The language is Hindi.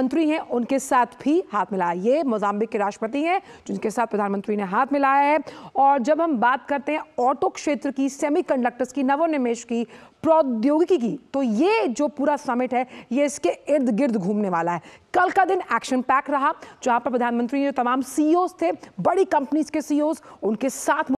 मंत्री हैं उनके साथ भी हाथ मिलाया ये मोजाम्बिक के राष्ट्रपति हैं जिनके साथ प्रधानमंत्री ने हाथ मिलाया है और जब हम बात करते हैं ऑटो क्षेत्र की सेमीकंडक्टर्स की नवोनिवेश की प्रौद्योगिकी की तो ये जो पूरा समिट है ये इसके इर्द गिर्द घूमने वाला है कल का दिन एक्शन पैक रहा जहाँ पर प्रधानमंत्री जो तमाम सीईओ e थे बड़ी कंपनीज के सीईओ e उनके साथ